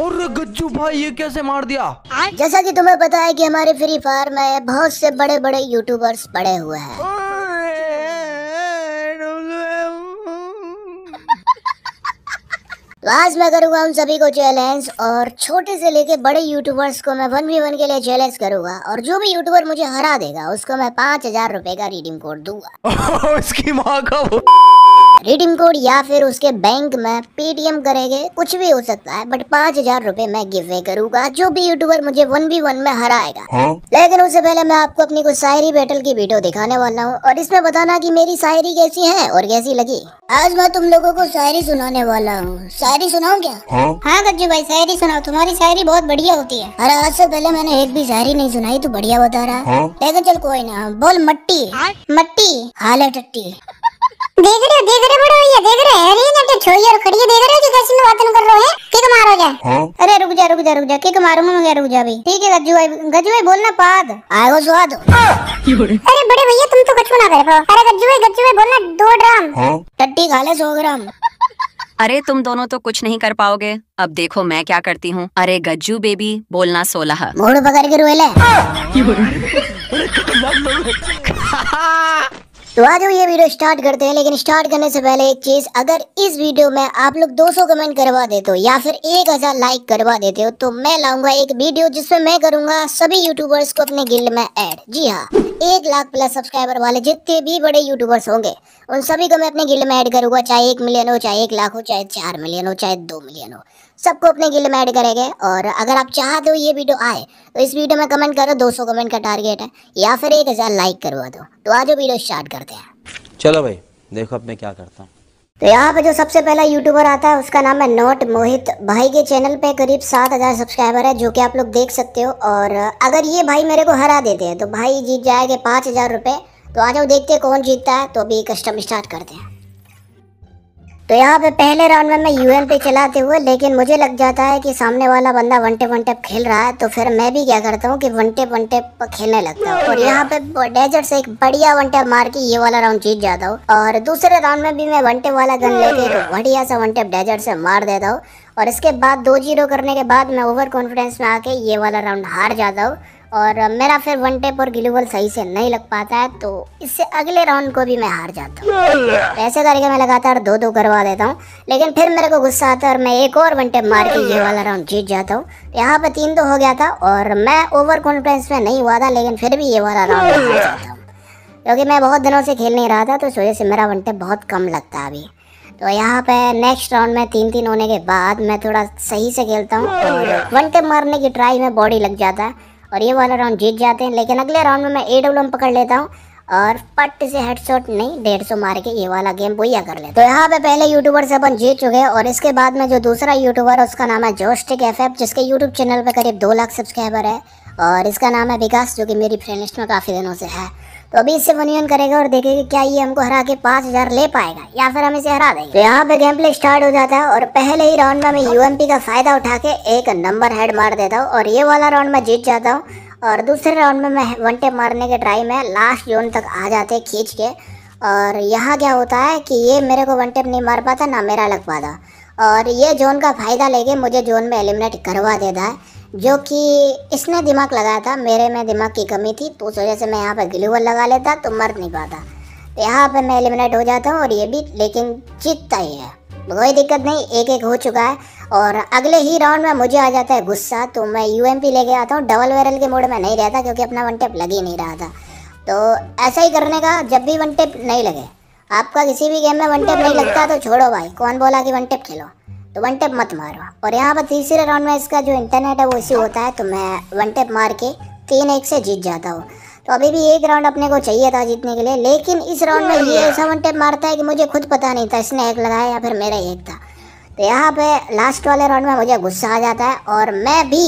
और गज्जू भाई ये कैसे मार दिया जैसा कि तुम्हें पता है कि हमारे फ्री फायर में बहुत से बड़े बड़े यूट्यूबर्स पड़े हुए हैं तो आज मैं करूंगा उन सभी को चैलेंज और छोटे से लेके बड़े यूट्यूबर्स को मैं वन वी वन के लिए चैलेंज करूंगा और जो भी यूट्यूबर मुझे हरा देगा उसको मैं पाँच हजार रूपए का रिडीम कोड दूंगा इसकी माँ का रिडीम कोड या फिर उसके बैंक में पेटीएम करेंगे कुछ भी हो सकता है बट पाँच हजार रूपए मैं गिव करूंगा जो भी यूट्यूबर मुझे वन बी वन में हराएगा हाँ। लेकिन उससे पहले मैं आपको अपनी कुछ शायरी बैटल की वीडियो दिखाने वाला हूँ और इसमें बताना की मेरी शायरी कैसी है और कैसी लगी आज मैं तुम लोगो को शायरी सुनाने वाला हूँ शायरी सुनाऊँ क्या हाँ, गज्जू हाँ, भाई शायरी सुनाओ तुम्हारी शायरी बहुत बढ़िया होती है अरे आज से पहले मैंने एक भी शायरी नहीं सुनाई तो बढ़िया बता रहा है हाँ। लेकिन चल कोई ना बोल मट्टी मट्टी हाल है टट्टी देख रहे हो देख रहे बड़े भैया देख रहे अरे ये ना छोई और खड़ी देख रहे हो जी कैसे वातन कर रहे हैं किक मारो जा हाँ। अरे रुक जा रुक जा रुक जा किक मारूंगा मैं रुक जा भाई ठीक है गज्जू भाई गज्जू भाई बोलना पाद आयो स्वाद अरे बड़े भैया तुम तो कछु ना कर पाओ अरे गज्जू भाई गज्जू भाई बोलना 2 ग्राम हाँ। टट्टी खा ले 100 ग्राम अरे तुम दोनों तो कुछ नहीं कर पाओगे अब देखो मैं क्या करती हूँ अरे गज्जू बेबी बोलना सोलह मोड़ पकड़ के रोए ले तो आज हम ये वीडियो स्टार्ट करते हैं लेकिन स्टार्ट करने से पहले एक चीज़ अगर इस वीडियो में आप लोग 200 कमेंट करवा देते हो या फिर 1000 लाइक करवा देते हो तो मैं लाऊंगा एक वीडियो जिसमें मैं करूंगा सभी यूट्यूबर्स को अपने गिल्ड में ऐड जी हाँ एक लाख प्लस सब्सक्राइबर वाले जितने भी बड़े यूट्यूबर्स होंगे उन सभी को मैं अपने गिल्ड में ऐड करूंगा चाहे एक मिलियन हो चाहे एक लाख हो चाहे चार मिलियन हो चाहे दो मिलियन हो सबको अपने गिल्ड में ऐड करेंगे और अगर आप चाहते हो ये वीडियो आए तो इस वीडियो में कमेंट करो सौ कमेंट का टारगेट है या फिर एक हज़ार लाइक करवा दो तो आज वीडियो स्टार्ट करते हैं चलो भाई देखो अब मैं क्या करता हूँ तो यहाँ पे जो सबसे पहला यूट्यूबर आता है उसका नाम है नोट मोहित भाई के चैनल पे करीब सात हज़ार सब्सक्राइबर है जो कि आप लोग देख सकते हो और अगर ये भाई मेरे को हरा देते हैं तो भाई जीत जाएंगे पाँच हज़ार रुपये तो आ जाओ देखते हैं कौन जीतता है तो अभी कस्टम स्टार्ट करते हैं तो यहाँ पे पहले राउंड में मैं यूएन पे चलाते हुए लेकिन मुझे लग जाता है कि सामने वाला बंदा वन टेप वन टेप खेल रहा है तो फिर मैं भी क्या करता हूँ कि वन टेप वन टेप खेलने लगता हूँ और यहाँ पे डेजर्ट से एक बढ़िया वन टेप मार के ये वाला राउंड जीत जाता हूँ और दूसरे राउंड में भी मैं वन टेप वाला गन लेके तो बढ़िया सा वन टेप डेजर्ट से मार देता हूँ और इसके बाद दो जीरो करने के बाद मैं ओवर कॉन्फिडेंस में आके ये वाला राउंड हार जाता हूँ और मेरा फिर वन टेप और गिलूबल सही से नहीं लग पाता है तो इससे अगले राउंड को भी मैं हार जाता हूँ ऐसे करके मैं लगातार दो दो करवा देता हूँ लेकिन फिर मेरे को गुस्सा आता है और मैं एक और वन टेप मार के ये वाला राउंड जीत जाता हूँ तो यहाँ पर तीन दो हो गया था और मैं ओवर कॉन्फिडेंस में नहीं हुआ था लेकिन फिर भी ये वाला राउंड हार जाता हूँ क्योंकि मैं बहुत दिनों से खेल नहीं रहा था तो इस वजह से मेरा वन टेप बहुत कम लगता है अभी तो यहाँ पे नेक्स्ट राउंड में तीन तीन होने के बाद मैं थोड़ा सही से खेलता हूँ वन टेप मारने की ट्राई में बॉडी लग जाता है और ये वाला राउंड जीत जाते हैं लेकिन अगले राउंड में मैं ए डब्ल्यू पकड़ लेता हूँ और पट से हेडशॉट नहीं डेढ़ सौ मार के ये वाला गेम भैया कर लेते तो यहाँ पे पहले यूट्यूबर से अपन जीत चुके हैं और इसके बाद में जो दूसरा यूट्यूबर है उसका नाम है जोस्टिक एफ जिसके यूट्यूब चैनल पे करीब दो लाख सब्सक्राइबर है और इसका नाम है विकास जो कि मेरी फ्रेंड लिस्ट में काफ़ी दिनों से है तो अभी इससे वन यून करेगा और देखेगा क्या ये हमको हरा के पाँच हजार ले पाएगा या फिर हम इसे हरा देंगे तो यहाँ पे गेम प्ले स्टार्ट हो जाता है और पहले ही राउंड में मैं यूएमपी का फायदा उठा के एक नंबर हेड मार देता हूँ और ये वाला राउंड में जीत जाता हूँ और दूसरे राउंड में मैं वन टेप मारने के ट्राई में लास्ट जोन तक आ जाते खींच के और यहाँ क्या होता है कि ये मेरे को वन टेप नहीं मार पाता ना मेरा लग पाता और ये जोन का फ़ायदा लेके मुझे जोन में एलिमिनेट करवा देता है जो कि इसने दिमाग लगाया था मेरे में दिमाग की कमी थी तो उस वजह से मैं यहाँ पर ग्लूवर लगा लेता तो मर नहीं पाता तो यहाँ पर मैं एलिमिनेट हो जाता हूँ और ये भी लेकिन जीतता ही है कोई दिक्कत नहीं एक एक हो चुका है और अगले ही राउंड में मुझे आ जाता है गुस्सा तो मैं यू लेके आता हूँ डबल वेरल के मोड में नहीं रहता क्योंकि अपना वन टेप लग ही नहीं रहा था तो ऐसा ही करने का जब भी वन टेप नहीं लगे आपका किसी भी गेम में वन टेप नहीं लगता तो छोड़ो भाई कौन बोला कि वन टेप खेलो तो वन टेप मत मारो और यहाँ पर तीसरे राउंड में इसका जो इंटरनेट है वो इसी होता है तो मैं वन टेप मार के तीन एक से जीत जाता हूँ तो अभी भी एक राउंड अपने को चाहिए था जीतने के लिए लेकिन इस राउंड में ये ऐसा वन टेप मारता है कि मुझे खुद पता नहीं था इसने एक लगाया या फिर मेरा एक था तो यहाँ पर लास्ट वाले राउंड में मुझे गुस्सा आ जाता है और मैं भी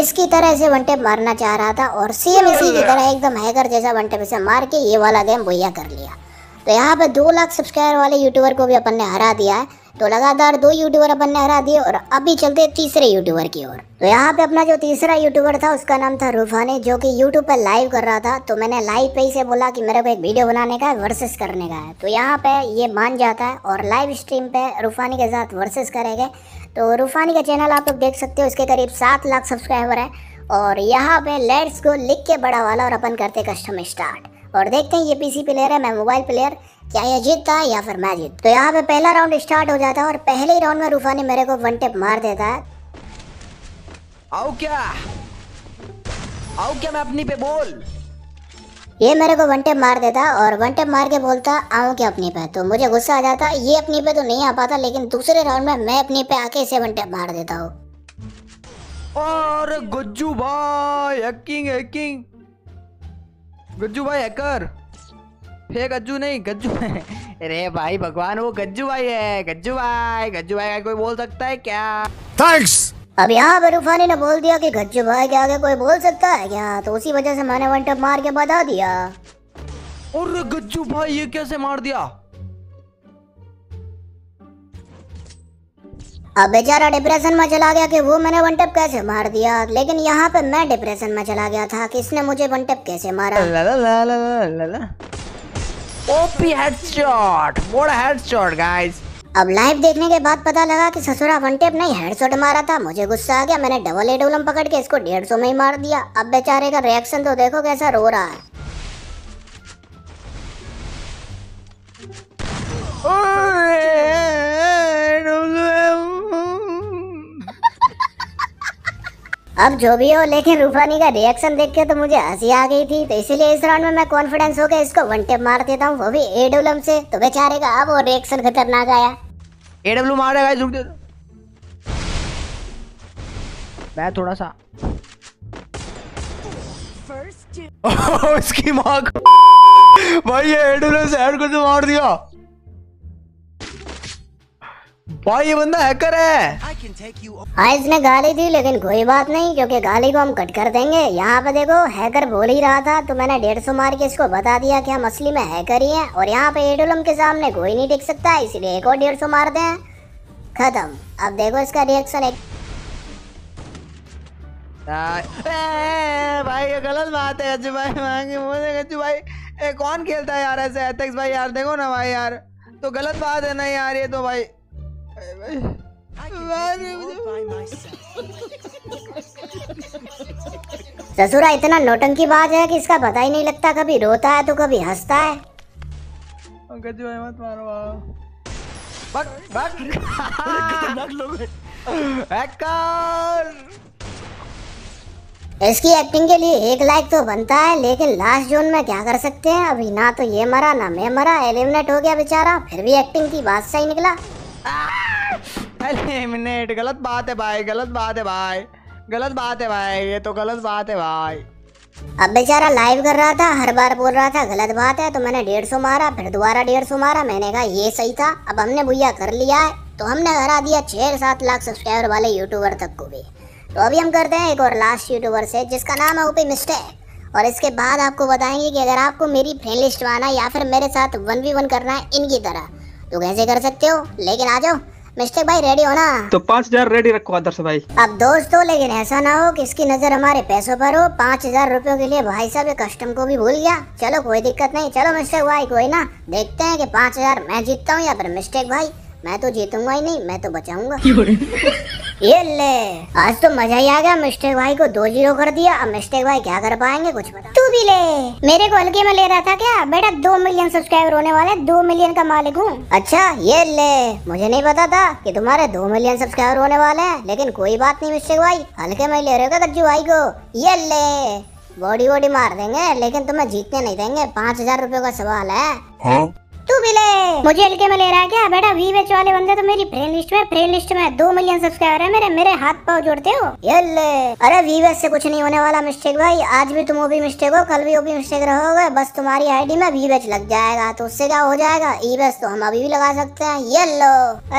इसकी तरह से वन टेप मारना चाह रहा था और सेम इसी की तरह एकदम हैकर जैसा वन टेप इसे मार के ये वाला गेम भैया कर लिया तो यहाँ पे दो लाख सब्सक्राइबर वाले यूट्यूबर को भी अपन ने हरा दिया है तो लगातार दो यूट्यूबर अपन ने हरा दिए और अभी चलते तीसरे यूट्यूबर की ओर तो यहाँ पे अपना जो तीसरा यूट्यूबर था उसका नाम था रूफानी जो कि यूट्यूब पर लाइव कर रहा था तो मैंने लाइव पे ही से बोला कि मेरे को एक वीडियो बनाने का है वर्सेस करने का है तो यहाँ पे ये मान जाता है और लाइव स्ट्रीम पे रूफानी के साथ वर्सेस करेंगे तो रूफानी का चैनल आप लोग देख सकते हो उसके करीब सात लाख सब्सक्राइबर है और यहाँ पे लेट्स को लिख के बड़ा वाला और अपन करते कस्टम स्टार्ट और देखते हैं ये पीसी प्लेयर है मैं मोबाइल प्लेयर क्या ये जीतता है या फिर मैं जीत तो यहाँ पे पहला राउंड स्टार्ट हो जाता है और पहले ही राउंड में रूफानी मेरे को वन टेप मार देता है आओ क्या आओ क्या मैं अपनी पे बोल ये मेरे को वन टेप मार देता और वन टेप मार के बोलता आओ क्या अपनी पे तो मुझे गुस्सा आ जाता ये अपनी पे तो नहीं आ पाता लेकिन दूसरे राउंड में मैं अपनी पे आके इसे वन टेप मार देता हूँ और गुज्जू भाई हैकिंग हैकिंग गज्जू भाई हैकर हे गज्जू नहीं गज्जू अरे भाई भगवान वो गज्जू भाई है गज्जू भाई गज्जू भाई का कोई बोल सकता है क्या थैंक्स अब यहाँ पर रूफानी ने बोल दिया कि गज्जू भाई के आगे कोई बोल सकता है क्या तो उसी वजह से मैंने वन टप मार के बता दिया और गज्जू भाई ये कैसे मार दिया अब बेचारा डिप्रेशन में चला गया कि वो मैंने वन टप कैसे मार दिया लेकिन यहाँ पे मैं डिप्रेशन में चला गया था कि इसने मुझे वन टप कैसे मारा ला ला ला ला ला ला ला। ओपी हेडशॉट बड़ा हेडशॉट गाइस अब लाइव देखने के बाद पता लगा कि ससुरा वन टेप नहीं हेडशॉट मारा था मुझे गुस्सा आ गया मैंने डबल ए डबल पकड़ के इसको डेढ़ सौ में ही मार दिया अब बेचारे का रिएक्शन तो देखो कैसा रो रहा है ओए, अब जो भी हो लेकिन रूफानी का रिएक्शन देख के तो मुझे हंसी आ गई थी तो इसीलिए इस राउंड में मैं कॉन्फिडेंस होकर इसको वन टेप मार देता हूँ वो भी एडब्ल्यू से तो बेचारे का अब वो रिएक्शन खतरनाक आया एडब्ल्यू मार रहा है मैं थोड़ा सा इसकी माँ भाई ये एडब्ल्यू से हेड को तो मार दिया भाई ये बंदा हैकर है हाँ इसने गाली दी लेकिन कोई बात नहीं क्योंकि गाली को हम कट कर देंगे यहाँ पे देखो हैकर बोल ही रहा था तो मैंने डेढ़ सौ मार के इसको बता दिया कि हम असली में हैकर ही हैं और यहाँ पे एडोलम के सामने कोई नहीं टिक सकता इसलिए एक और डेढ़ सौ मारते हैं खत्म अब देखो इसका रिएक्शन एक भाई ये गलत बात है अच्छी भाई मांगी मुझे भाई ए, कौन खेलता है यार ऐसे एथेक्स भाई यार देखो ना भाई यार तो गलत बात है ना यार ये तो भाई ससुरा इतना नोटंकी बाज है कि इसका पता ही नहीं लगता कभी रोता है तो कभी हंसता है मत मारो बक बक इसकी एक्टिंग के लिए एक लाइक तो बनता है लेकिन लास्ट जोन में क्या कर सकते हैं अभी ना तो ये मरा ना मैं मरा एलिमिनेट हो गया बेचारा फिर भी एक्टिंग की बात सही निकला एलिमिनेट गलत बात है भाई गलत बात है भाई गलत बात है भाई ये तो गलत बात है भाई अब बेचारा लाइव कर रहा था हर बार बोल रहा था गलत बात है तो मैंने डेढ़ सौ मारा फिर दोबारा डेढ़ सौ मारा मैंने कहा ये सही था अब हमने भूया कर लिया है तो हमने हरा दिया छः सात लाख सब्सक्राइबर वाले यूट्यूबर तक को भी तो अभी हम करते हैं एक और लास्ट यूट्यूबर से जिसका नाम है ओपी मिस्टर और इसके बाद आपको बताएंगे कि अगर आपको मेरी फ्रेंड लिस्ट में आना या फिर मेरे साथ वन वी वन करना है इनकी तरह तो कैसे कर सकते हो लेकिन आ जाओ मिस्टेक भाई रेडी हो ना तो पाँच हजार रेडी रखो आदर्श भाई अब दोस्त हो लेकिन ऐसा ना हो कि इसकी नजर हमारे पैसों पर हो पाँच हजार रूपयों के लिए भाई साहब कस्टम को भी भूल गया चलो कोई दिक्कत नहीं चलो मिस्टेक भाई कोई ना देखते हैं कि पाँच हजार मैं जीतता हूँ या फिर मिस्टेक भाई मैं तो जीतूंगा ही नहीं मैं तो बचाऊंगा ये ले आज तो मजा ही आ गया मिस्टेक भाई को दो जीरो कर दिया अब मिस्टेक भाई क्या कर पाएंगे कुछ बता तू भी ले मेरे को हल्के में ले रहा था क्या बेटा दो मिलियन सब्सक्राइबर होने वाले दो मिलियन का मालिक हूँ अच्छा ये ले मुझे नहीं पता था कि तुम्हारे दो मिलियन सब्सक्राइबर होने वाले हैं लेकिन कोई बात नहीं मिस्टेक भाई हल्के में ले रहे हो गज्जू भाई को ये ले बॉडी बॉडी मार देंगे लेकिन तुम्हें जीतने नहीं देंगे पाँच हजार रूपए का सवाल है हाँ? टू बिले मुझे हल्के में ले रहा है क्या बेटा वी वेच वाले बंदे तो मेरी फ्रेंड लिस्ट में फ्रेंड लिस्ट में दो मिलियन सब्सक्राइबर है मेरे मेरे हाथ पाओ जोड़ते हो यल्ले अरे वेच से कुछ नहीं होने वाला मिस्टेक भाई आज भी तुम वो भी मिस्टेक हो कल भी वो भी मिस्टेक रहोगे बस तुम्हारी आईडी में वेच लग जाएगा तो उससे क्या हो जाएगा ईवेस तो हम अभी भी लगा सकते हैं ये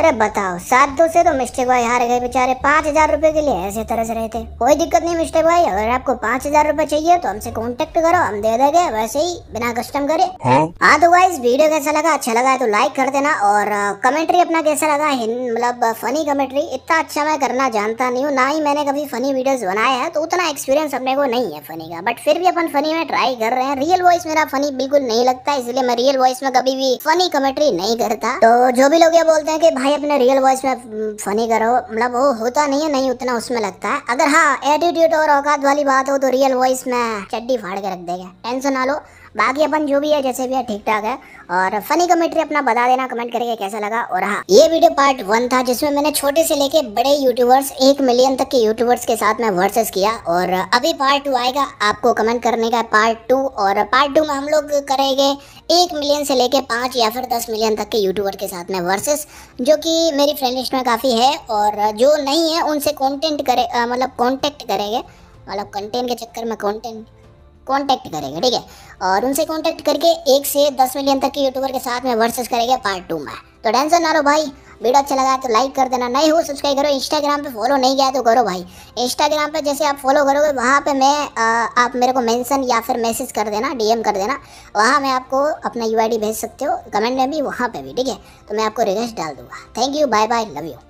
अरे बताओ सात दो से तो मिस्टेक भाई हार गए बेचारे पाँच हजार रूपए के लिए ऐसे तरस रहे थे कोई दिक्कत नहीं मिस्टेक भाई अगर आपको पाँच हजार रूपए चाहिए तो हमसे कॉन्टेक्ट करो हम दे देंगे वैसे ही बिना कस्टम करे हाँ, हाँ तो गाइस वीडियो कैसा लगा अच्छा लगा है तो लाइक कर देना और कमेंट्री अपना कैसा लगा मतलब फ़नी कमेंट्री इतना अच्छा मैं करना जानता नहीं हूँ ना ही मैंने कभी फ़नी वीडियोस बनाया है तो उतना एक्सपीरियंस अपने को नहीं है फ़नी का बट फिर भी अपन फ़नी में ट्राई कर रहे हैं रियल वॉइस मेरा फ़नी बिल्कुल नहीं लगता इसलिए मैं रियल वॉइस में कभी भी फ़नी कमेंट्री नहीं करता तो जो भी लोग ये बोलते हैं कि भाई अपने रियल वॉइस में फ़नी करो मतलब वो होता नहीं है नहीं उतना उसमें लगता है अगर हाँ एटीट्यूड और औकात वाली बात हो तो रियल वॉइस में चड्डी फाड़ के रख देगा टेंशन ना लो बाकी अपन जो भी है जैसे भी है ठीक ठाक है और फनी कमेंट्री अपना बता देना कमेंट करके कैसा लगा और हाँ ये वीडियो पार्ट वन था जिसमें मैंने छोटे से लेके बड़े यूट्यूबर्स एक मिलियन तक के यूट्यूबर्स के साथ में वर्सेस किया और अभी पार्ट टू आएगा आपको कमेंट करने का पार्ट टू और पार्ट टू में हम लोग करेंगे एक मिलियन से लेके पाँच या फिर दस मिलियन तक के यूट्यूबर के साथ में वर्सेस जो कि मेरी फ्रेंड लिस्ट में काफ़ी है और जो नहीं है उनसे कॉन्टेंट करे मतलब कॉन्टेक्ट करेंगे मतलब कंटेंट के चक्कर में कॉन्टेंट कॉन्टैक्ट करेंगे ठीक है और उनसे कॉन्टैक्ट करके एक से दस मिलियन तक के यूट्यूबर के साथ में वर्सेस करेंगे पार्ट टू में तो टेंशन ना लो भाई वीडियो अच्छा लगा तो लाइक कर देना नहीं हो सब्सक्राइब करो इंस्टाग्राम पे फॉलो नहीं किया तो करो भाई इंस्टाग्राम पे जैसे आप फॉलो करोगे वहाँ पे मैं आ, आप मेरे को मेंशन या फिर मैसेज कर देना डीएम कर देना वहाँ मैं आपको अपना यूआईडी भेज सकते हो कमेंट में भी वहाँ पे भी ठीक है तो मैं आपको रिक्वेस्ट डाल दूँगा thank you bye bye love you